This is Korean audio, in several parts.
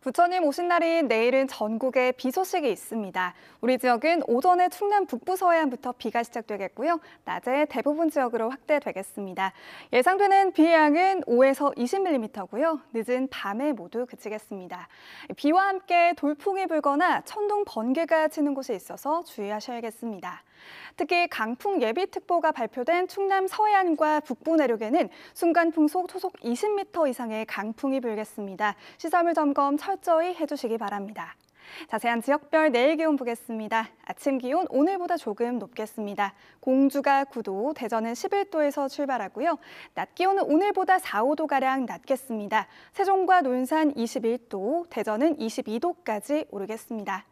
부처님 오신 날인 내일은 전국에 비 소식이 있습니다. 우리 지역은 오전에 충남 북부 서해안부터 비가 시작되겠고요. 낮에 대부분 지역으로 확대되겠습니다. 예상되는 비의 양은 5에서 20mm고요. 늦은 밤에 모두 그치겠습니다. 비와 함께 돌풍이 불거나 천둥 번개가 치는 곳이 있어서 주의하셔야겠습니다. 특히 강풍 예비특보가 발표된 충남 서해안과 북부 내륙에는 순간풍속 초속 20m 이상의 강풍이 불겠습니다. 시설물 점검 철저히 해주시기 바랍니다. 자세한 지역별 내일 기온 보겠습니다. 아침 기온 오늘보다 조금 높겠습니다. 공주가 9도, 대전은 11도에서 출발하고요. 낮 기온은 오늘보다 4, 5도가량 낮겠습니다. 세종과 논산 21도, 대전은 22도까지 오르겠습니다.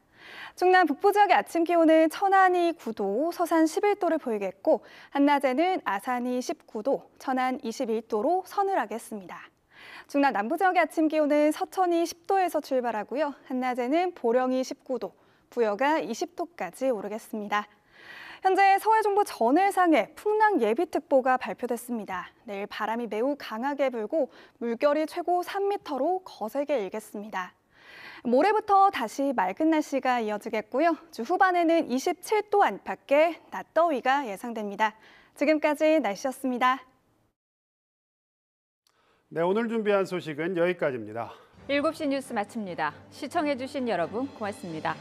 충남 북부 지역의 아침 기온은 천안이 9도, 서산 11도를 보이겠고 한낮에는 아산이 19도, 천안 21도로 서늘하겠습니다. 중남 남부 지역의 아침 기온은 서천이 10도에서 출발하고요. 한낮에는 보령이 19도, 부여가 20도까지 오르겠습니다. 현재 서해중부 전해상에 풍랑 예비특보가 발표됐습니다. 내일 바람이 매우 강하게 불고 물결이 최고 3m로 거세게 일겠습니다. 모레부터 다시 맑은 날씨가 이어지겠고요. 주 후반에는 27도 안팎의 낮더위가 예상됩니다. 지금까지 날씨였습니다. 네, 오늘 준비한 소식은 여기까지입니다. 7시 뉴스 마칩니다. 시청해주신 여러분 고맙습니다.